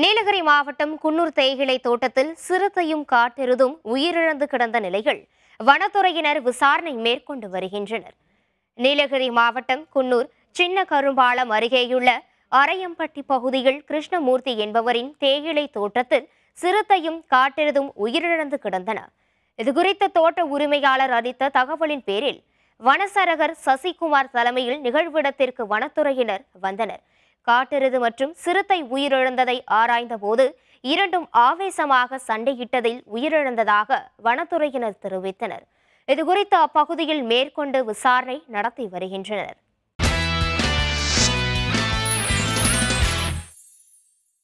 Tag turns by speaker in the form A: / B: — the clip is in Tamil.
A: நீலகிரி மாவட்டம் குன்னூர் தேயிலை தோட்டத்தில் சிறுத்தையும் காட்டெருதும் உயிரிழந்து கிடந்த நிலையில் வனத்துறையினர் விசாரணை மேற்கொண்டு வருகின்றனர் நீலகிரி மாவட்டம் குன்னூர் சின்ன கரும்பாலம் அருகேயுள்ள அரையம்பட்டி பகுதியில் கிருஷ்ணமூர்த்தி என்பவரின் தேயிலை தோட்டத்தில் சிறுத்தையும் காட்டெருதும் உயிரிழந்து கிடந்தன இதுகுறித்த தோட்ட உரிமையாளர் அளித்த தகவலின் பேரில் வனசரகர் சசிகுமார் தலைமையில் நிகழ்விடத்திற்கு வனத்துறையினர் வந்தனர் காட்டெருது மற்றும் சிறுத்தை உயிரிழந்ததை ஆராய்ந்தபோது இரண்டும் ஆவேசமாக சண்டையிட்டதில் உயிரிழந்ததாக வனத்துறையினர் தெரிவித்தனர் இதுகுறித்து அப்பகுதியில் மேற்கொண்டு விசாரணை நடத்தி வருகின்றனர்